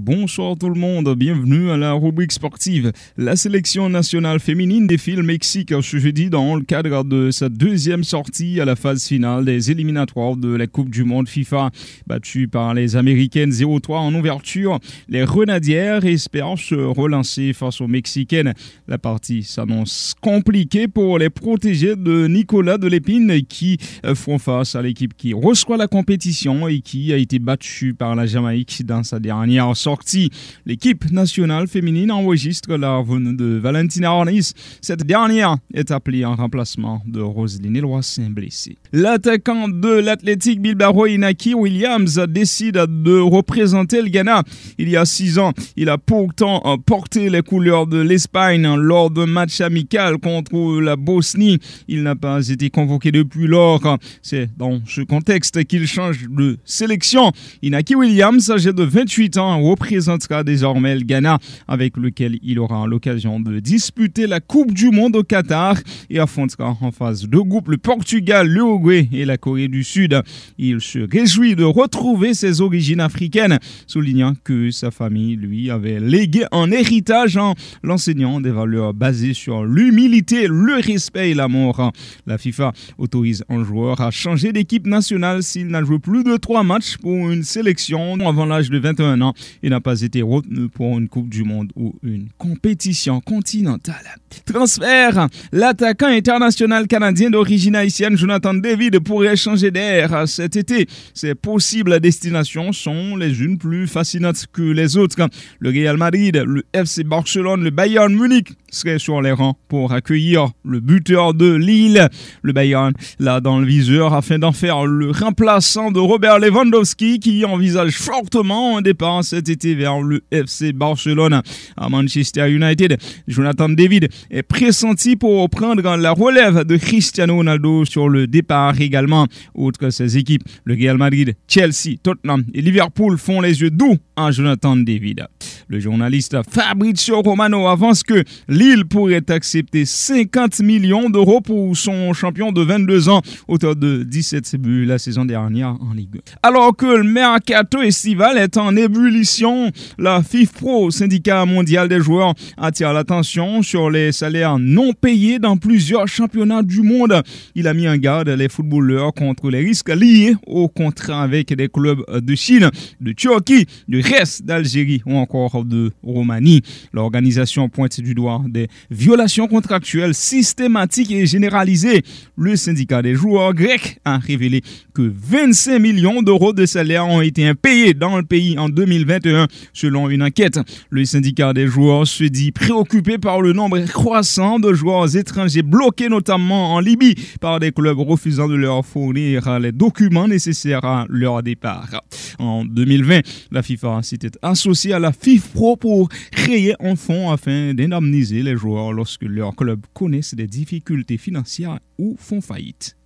Bonsoir tout le monde, bienvenue à la rubrique sportive. La sélection nationale féminine défile Mexique ce jeudi dans le cadre de sa deuxième sortie à la phase finale des éliminatoires de la Coupe du Monde FIFA. Battue par les Américaines 0-3 en ouverture, les Renadières espèrent se relancer face aux Mexicaines. La partie s'annonce compliquée pour les protégés de Nicolas Delépine qui euh, font face à l'équipe qui reçoit la compétition et qui a été battue par la Jamaïque dans sa dernière sortie sortie. L'équipe nationale féminine enregistre la venue de Valentina Ornis. Cette dernière est appelée en remplacement de Roselyne saint blessée. L'attaquant de l'Athletic Bilbao Inaki Williams décide de représenter le Ghana. Il y a six ans, il a pourtant porté les couleurs de l'Espagne lors d'un match amical contre la Bosnie. Il n'a pas été convoqué depuis lors. C'est dans ce contexte qu'il change de sélection. Inaki Williams, âgé de 28 ans, représentera désormais le Ghana, avec lequel il aura l'occasion de disputer la Coupe du Monde au Qatar et affrontera en phase de groupe le Portugal, l'Uruguay et la Corée du Sud. Il se réjouit de retrouver ses origines africaines, soulignant que sa famille, lui, avait légué en héritage en l'enseignant des valeurs basées sur l'humilité, le respect et l'amour. La FIFA autorise un joueur à changer d'équipe nationale s'il n'a joué plus de trois matchs pour une sélection avant l'âge de 21 ans il n'a pas été retenu pour une Coupe du Monde ou une compétition continentale. Transfert L'attaquant international canadien d'origine haïtienne Jonathan David pourrait changer d'air cet été. Ses possibles destinations sont les unes plus fascinantes que les autres. Le Real Madrid, le FC Barcelone, le Bayern Munich seraient sur les rangs pour accueillir le buteur de Lille. Le Bayern là dans le viseur afin d'en faire le remplaçant de Robert Lewandowski qui envisage fortement un départ cet vers le FC Barcelone à Manchester United. Jonathan David est pressenti pour prendre la relève de Cristiano Ronaldo sur le départ également. Outre ses équipes, le Real Madrid, Chelsea, Tottenham et Liverpool font les yeux doux en Jonathan David. Le journaliste Fabrizio Romano avance que Lille pourrait accepter 50 millions d'euros pour son champion de 22 ans, auteur de 17 buts la saison dernière en Ligue. Alors que le mercato estival est en ébullition, la FIFPro, syndicat mondial des joueurs, attire l'attention sur les salaires non payés dans plusieurs championnats du monde. Il a mis en garde les footballeurs contre les risques liés aux contrats avec des clubs de Chine, de Turquie, de d'Algérie ou encore de Roumanie. L'organisation pointe du doigt des violations contractuelles systématiques et généralisées. Le syndicat des joueurs grecs a révélé que 25 millions d'euros de salaires ont été impayés dans le pays en 2021 selon une enquête. Le syndicat des joueurs se dit préoccupé par le nombre croissant de joueurs étrangers bloqués notamment en Libye par des clubs refusant de leur fournir les documents nécessaires à leur départ. En 2020, la FIFA c'était associé à la FIFPro pour créer un fonds afin d'indemniser les joueurs lorsque leur clubs connaissent des difficultés financières ou font faillite.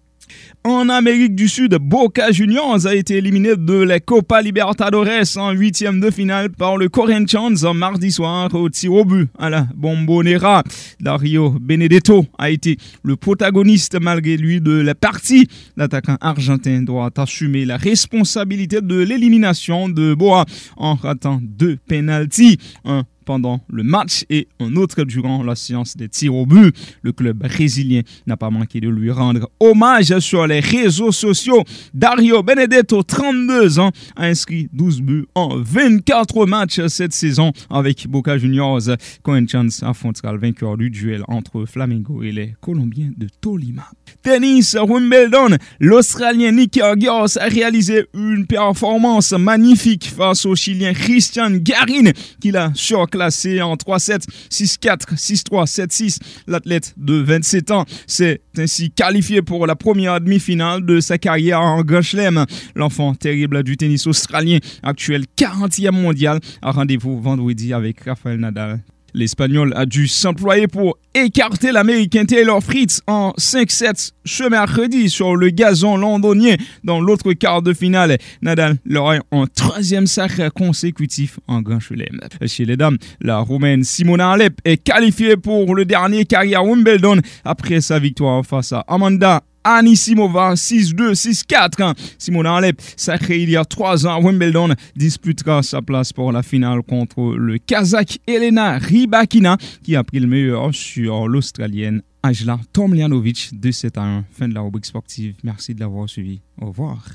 En Amérique du Sud, Boca Juniors a été éliminé de la Copa Libertadores en huitième de finale par le Corinthians mardi soir au tir au but à la Bombonera. Dario Benedetto a été le protagoniste malgré lui de la partie. L'attaquant argentin doit assumer la responsabilité de l'élimination de Boa en ratant deux penalties pendant le match et un autre durant la séance des tirs au but. Le club brésilien n'a pas manqué de lui rendre hommage sur les réseaux sociaux. Dario Benedetto, 32 ans, a inscrit 12 buts en 24 matchs cette saison avec Boca Juniors. Corinthians affrontera le vainqueur du duel entre Flamengo et les Colombiens de Tolima. Tennis, Wimbledon, l'Australien Nick Kyrgios a réalisé une performance magnifique face au Chilien Christian Garin qui l'a surclassé en 3-7, 6-4, 6-3, 7-6. L'athlète de 27 ans s'est ainsi qualifié pour la première demi-finale de sa carrière en Chelem. L'enfant terrible du tennis australien, actuel 40e mondial, a rendez-vous vendredi avec Rafael Nadal, L'Espagnol a dû s'employer pour écarter l'Américain Taylor Fritz en 5-7 ce mercredi sur le gazon londonien dans l'autre quart de finale. Nadal l'aurait en troisième sacre consécutif en Grand Chelem. Chez les dames, la Roumaine Simona Alep est qualifiée pour le dernier carrière Wimbledon après sa victoire face à Amanda Anisimova 6-2, 6-4. Hein. Simona Alep, sacrée il y a trois ans Wimbledon, disputera sa place pour la finale contre le Kazakh Elena Rybakina qui a pris le meilleur sur l'Australienne Angela Tomljanovic de 7 1. Fin de la rubrique sportive. Merci de l'avoir suivi. Au revoir.